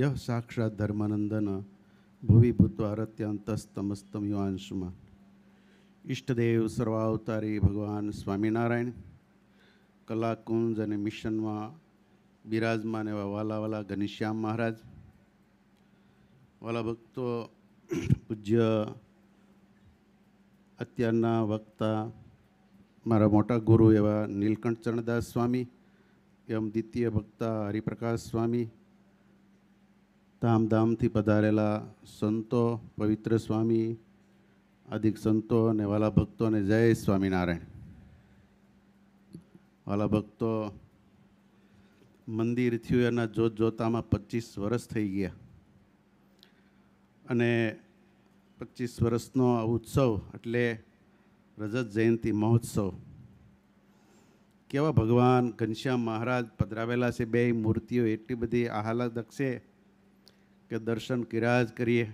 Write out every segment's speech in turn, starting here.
યહ સાક્ષાત ધર્માનંદન ભુવિ ભૂત્વારત્યંતસ્તમસ્તમ યુવાંશમાં ઈષ્ટદેવ સર્વાવતારી ભગવાન સ્વામિનારાયણ કલાકુંજ અને મિશનમાં બિરાજમાન એવા વાલાવાલા વાલા મહારાજ વાલા ભક્તો પૂજ્ય અત્યારના વક્તા મારા મોટા ગુરુ એવા નીલકંઠ ચરણદાસ સ્વામી એમ દ્વિતીય વક્તા હરિપ્રકાશ સ્વામી ધામધામથી પધારેલા સંતો પવિત્ર સ્વામી અધિક સંતો અને વાલા ભક્તો અને જય સ્વામિનારાયણ વાલા ભક્તો મંદિર થયું એના જોત જોતામાં પચીસ વર્ષ થઈ ગયા અને પચીસ વર્ષનો ઉત્સવ એટલે રજત જયંતિ મહોત્સવ કેવા ભગવાન ઘનશ્યામ મહારાજ પધરાવેલા છે બે મૂર્તિઓ એટલી બધી આહલાદક છે કે દર્શન કિરાજ કરીએ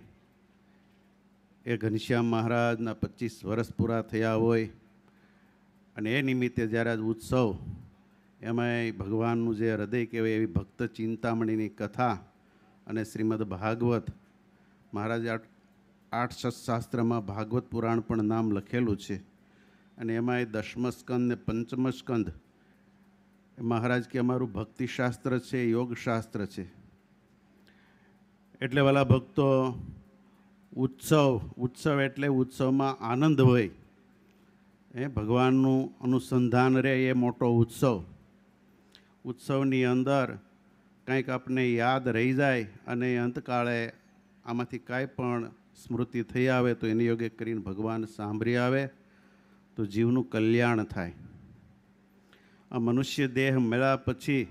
એ ઘનશ્યામ મહારાજના પચીસ વર્ષ પૂરા થયા હોય અને એ નિમિત્તે જ્યારે આજ ઉત્સવ એમાં ભગવાનનું જે હૃદય કહેવાય એવી ભક્ત ચિંતામણીની કથા અને શ્રીમદ ભાગવત મહારાજ આઠ શાસ્ત્રમાં ભાગવત પુરાણ પણ નામ લખેલું છે અને એમાં એ દશમસ્કંદ ને પંચમસ્કંદ મહારાજ કે અમારું ભક્તિશાસ્ત્ર છે યોગશાસ્ત્ર છે એટલે વાલા ભક્તો ઉત્સવ ઉત્સવ એટલે ઉત્સવમાં આનંદ હોય એ ભગવાનનું અનુસંધાન રહે એ મોટો ઉત્સવ ઉત્સવની અંદર કંઈક આપણે યાદ રહી જાય અને અંતકાળે આમાંથી કાંઈ પણ સ્મૃતિ થઈ આવે તો એની યોગે કરીને ભગવાન સાંભળી આવે તો જીવનું કલ્યાણ થાય આ મનુષ્ય દેહ મળ્યા પછી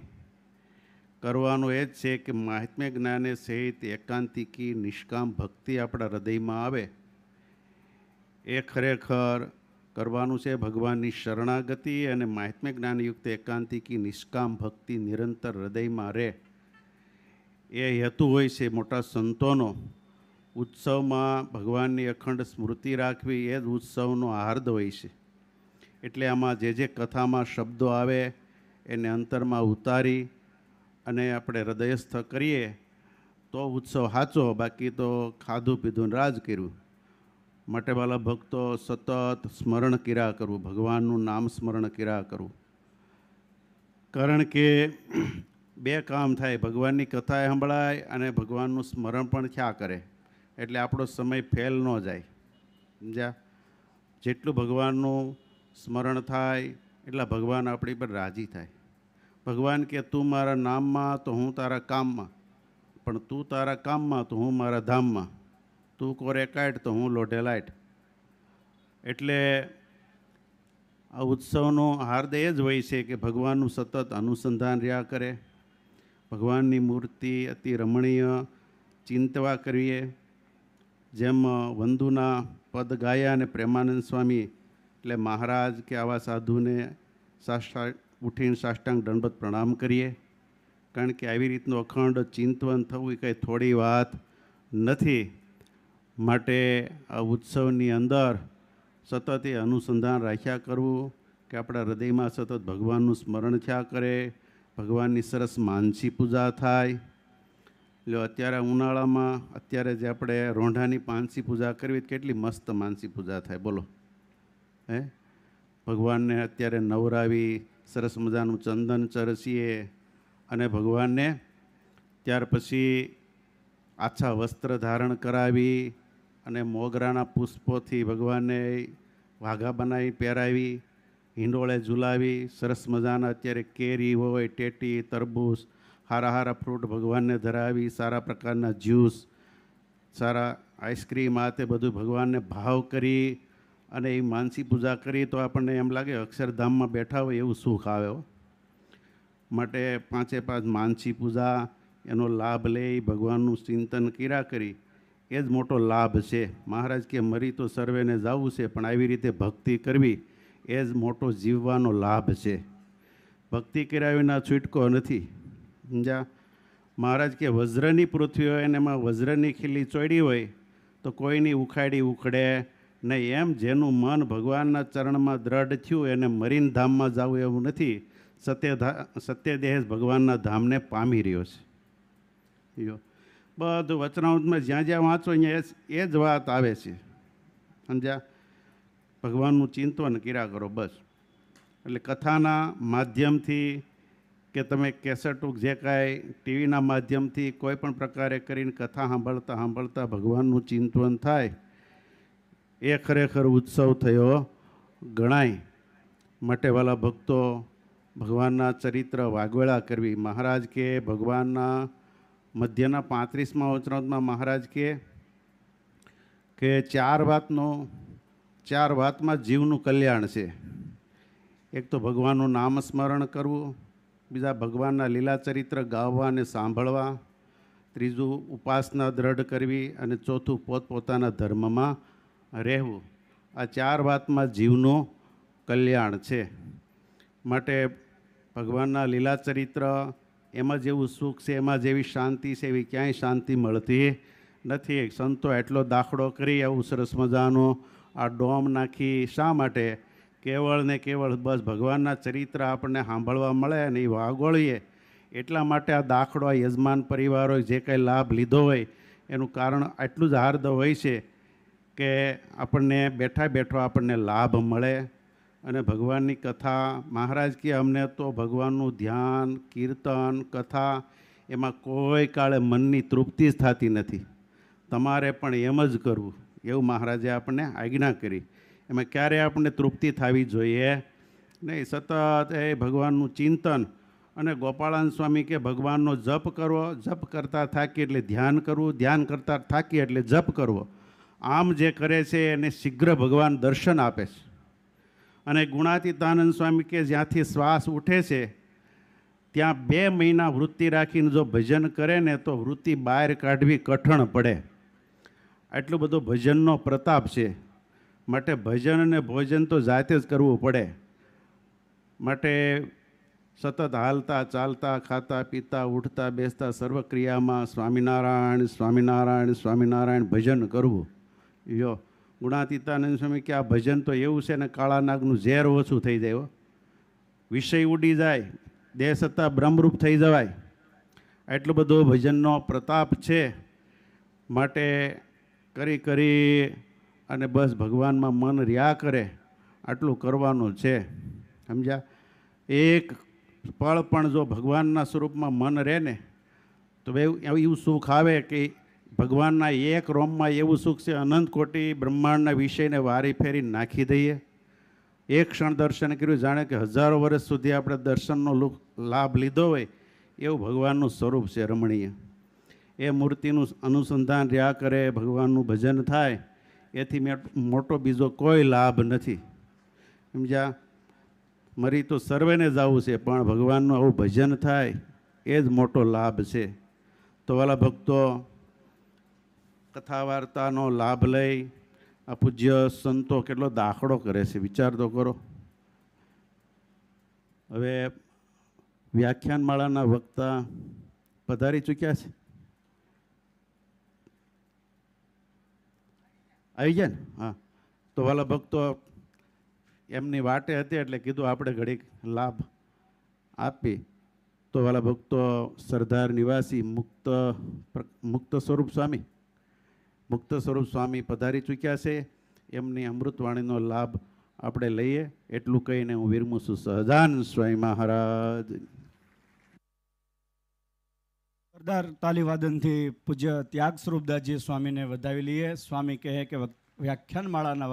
કરવાનું એ જ છે કે મહાત્મ્ય જ્ઞાને સહિત એકાંતિકી નિષ્કામ ભક્તિ આપણા હૃદયમાં આવે એ ખરેખર કરવાનું છે ભગવાનની શરણાગતિ અને મહાત્મ્ય જ્ઞાનયુક્ત એકાંતિકી નિષ્કામ ભક્તિ નિરંતર હૃદયમાં રહે એ હેતુ હોય છે મોટા સંતોનો ઉત્સવમાં ભગવાનની અખંડ સ્મૃતિ રાખવી એ જ ઉત્સવનો હાર્દ હોય છે એટલે આમાં જે જે કથામાં શબ્દો આવે એને અંતરમાં ઉતારી અને આપણે હૃદયસ્થ કરીએ તો ઉત્સવ સાચો બાકી તો ખાધું પીધું રાજ કર્યું માટે વાલા ભક્તો સતત સ્મરણ કિરા કરવું ભગવાનનું નામ સ્મરણ કિરા કરવું કારણ કે બે કામ થાય ભગવાનની કથા સંભળાય અને ભગવાનનું સ્મરણ પણ ક્યાં કરે એટલે આપણો સમય ફેલ ન જાય સમજ્યા જેટલું ભગવાનનું સ્મરણ થાય એટલા ભગવાન આપણી પર રાજી થાય ભગવાન કે તું મારા નામમાં તો હું તારા કામમાં પણ તું તારા કામમાં તો હું મારા ધામમાં તું કોરે કાઢ તો હું લોઢે લાઈટ એટલે આ ઉત્સવનો હાર્દ એ જ હોય છે કે ભગવાનનું સતત અનુસંધાન રહ્યા કરે ભગવાનની મૂર્તિ અતિ રમણીય ચિંતવા કરીએ જેમ વંધુના પદ ગાયા અને પ્રેમાનંદ સ્વામી એટલે મહારાજ કે આવા સાધુને સાષ્ટા ઉઠીને સાષ્ટાંગ દંડવત પ્રણામ કરીએ કારણ કે આવી રીતનું અખંડ ચિંતવન થવું એ કંઈ થોડી વાત નથી માટે આ ઉત્સવની અંદર સતત એ અનુસંધાન રાખ્યા કરવું કે આપણા હૃદયમાં સતત ભગવાનનું સ્મરણ થયા કરે ભગવાનની સરસ માનસી પૂજા થાય એટલે અત્યારે ઉનાળામાં અત્યારે જે આપણે રોંઢાની પાંસી પૂજા કરવી કેટલી મસ્ત માનસી પૂજા થાય બોલો હે ભગવાનને અત્યારે નવરાવી સરસ મજાનું ચંદન ચરસીએ અને ભગવાનને ત્યાર પછી આછા વસ્ત્ર ધારણ કરાવી અને મોગરાના પુષ્પોથી ભગવાનને વાઘા બનાવી પહેરાવી હિંડોળે ઝુલાવી સરસ મજાના અત્યારે કેરી હોય ટેટી તરબૂચ હારા હારા ફ્રૂટ ભગવાનને ધરાવી સારા પ્રકારના જ્યુસ સારા આઈસ્ક્રીમ આ તે બધું ભગવાનને ભાવ કરી અને એ માનસી પૂજા કરીએ તો આપણને એમ લાગે અક્ષરધામમાં બેઠા હોય એવું સુખ આવ્યો માટે પાંચે પાંચ માનસી પૂજા એનો લાભ લઈ ભગવાનનું ચિંતન કર્યા કરી એ જ મોટો લાભ છે મહારાજ કે મરી તો સર્વેને જવું છે પણ આવી રીતે ભક્તિ કરવી એ જ મોટો જીવવાનો લાભ છે ભક્તિ કર્યા વિના છૂટકો નથી સમજ્યા મહારાજ કે વજ્રની પૃથ્વી હોય અને એમાં વજ્રની ખીલી ચોડી હોય તો કોઈની ઉખાડી ઉખડે ને એમ જેનું મન ભગવાનના ચરણમાં દ્રઢ થયું એને મરીન ધામમાં જવું એવું નથી સત્ય સત્યદેહ ભગવાનના ધામને પામી રહ્યો છે યો બધું વચનાઉતમાં જ્યાં જ્યાં વાંચો અહીંયા એ જ વાત આવે છે સમજ્યા ભગવાનનું ચિંતવન કર્યા કરો બસ એટલે કથાના માધ્યમથી કે તમે કેસેટ જે કાંઈ ટીવીના માધ્યમથી કોઈ પણ પ્રકારે કરીને કથા સાંભળતા સાંભળતા ભગવાનનું ચિંતન થાય એ ખરેખર ઉત્સવ થયો ગણાય મટેવાલા ભક્તો ભગવાનના ચરિત્ર વાગવેળા કરવી મહારાજ કે ભગવાનના મધ્યના પાંત્રીસમાં વચનોતમાં મહારાજ કે કે ચાર વાતનો ચાર વાતમાં જીવનું કલ્યાણ છે એક તો ભગવાનનું નામ સ્મરણ કરવું બીજા ભગવાનના લીલા ચરિત્ર ગાવા અને સાંભળવા ત્રીજું ઉપાસના દ્રઢ કરવી અને ચોથું પોતપોતાના ધર્મમાં રહેવું આ ચાર વાતમાં જીવનું કલ્યાણ છે માટે ભગવાનના લીલાચરિત્ર એમાં જેવું સુખ છે એમાં જેવી શાંતિ છે એવી ક્યાંય શાંતિ મળતી નથી સંતો એટલો દાખલો કરી આવું સરસ મજાનો આ ડોમ નાખી શા માટે કેવળ ને કેવળ બસ ભગવાનના ચરિત્ર આપણને સાંભળવા મળે અને એ વાગોળીએ એટલા માટે આ દાખલો યજમાન પરિવારોએ જે કંઈ લાભ લીધો હોય એનું કારણ આટલું જ હાર્દ હોય છે કે આપણને બેઠા બેઠો આપણને લાભ મળે અને ભગવાનની કથા મહારાજ કે અમને તો ભગવાનનું ધ્યાન કીર્તન કથા એમાં કોઈ કાળે મનની તૃપ્તિ જ થતી નથી તમારે પણ એમ જ કરવું એવું મહારાજે આપણને આજ્ઞા કરી એમાં ક્યારે આપણને તૃપ્તિ થવી જોઈએ નહીં સતત એ ભગવાનનું ચિંતન અને ગોપાળાન સ્વામી કે ભગવાનનો જપ કરવો જપ કરતાં થાકી એટલે ધ્યાન કરવું ધ્યાન કરતાં થાકી એટલે જપ કરવો આમ જે કરે છે એને શીઘ્ર ભગવાન દર્શન આપે છે અને ગુણાતીતાનંદ સ્વામી કે જ્યાંથી શ્વાસ ઉઠે છે ત્યાં બે મહિના વૃત્તિ રાખીને જો ભજન કરે ને તો વૃત્તિ બહાર કાઢવી કઠણ પડે આટલું બધો ભજનનો પ્રતાપ છે માટે ભજન અને ભોજન તો જાતે જ કરવું પડે માટે સતત હાલતા ચાલતા ખાતા પીતા ઉઠતા બેસતા સર્વક્રિયામાં સ્વામિનારાયણ સ્વામિનારાયણ સ્વામિનારાયણ ભજન કરવું યો ગુણાતીતાનંદ સ્વામી કે આ ભજન તો એવું છે ને કાળા નાગનું ઝેર ઓછું થઈ જાય વિષય ઉડી જાય દેહ સત્તા બ્રહ્મરૂપ થઈ જવાય એટલો બધો ભજનનો પ્રતાપ છે માટે કરી કરી અને બસ ભગવાનમાં મન રહ્યા કરે આટલું કરવાનું છે સમજ્યા એક પળ પણ જો ભગવાનના સ્વરૂપમાં મન રહે ને તો બે એવું સુખ આવે કે ભગવાનના એક રોમમાં એવું સુખ છે અનંત કોટી બ્રહ્માંડના વિષયને વારી ફેરી નાખી દઈએ એક ક્ષણ દર્શન કર્યું જાણે કે હજારો વર્ષ સુધી આપણે દર્શનનો લાભ લીધો હોય એવું ભગવાનનું સ્વરૂપ છે રમણીય એ મૂર્તિનું અનુસંધાન રહ્યા કરે ભગવાનનું ભજન થાય એથી મેં મોટો બીજો કોઈ લાભ નથી સમજ્યા મરી તો સર્વેને જવું છે પણ ભગવાનનું આવું ભજન થાય એ જ મોટો લાભ છે તો વાલા ભક્તો કથા વાર્તાનો લાભ લઈ આ પૂજ્ય સંતો કેટલો દાખલો કરે છે વિચાર તો કરો હવે વ્યાખ્યાનમાળાના વક્તા પધારી ચૂક્યા છે આવી ગયા ને હા તો વાલા ભક્તો એમની વાટે હતી એટલે કીધું આપણે ઘડીક લાભ આપી તો વાલા ભક્તો સરદાર નિવાસી મુક્ત મુક્ત સ્વરૂપ સ્વામી મુક્ત સ્વરૂપ સ્વામી પધારી ચૂક્યા છે એમની અમૃતવાણીનો લાભ આપણે લઈએ એટલું કહીને હું વિરમું છું સહજાન સ્વામી મહારાજ સરદાર તાલીવાદનથી પૂજ્ય ત્યાગ સ્વરૂપદાસજી સ્વામીને વધાવી લઈએ સ્વામી કહે કે વ્યાખ્યાનમાળાના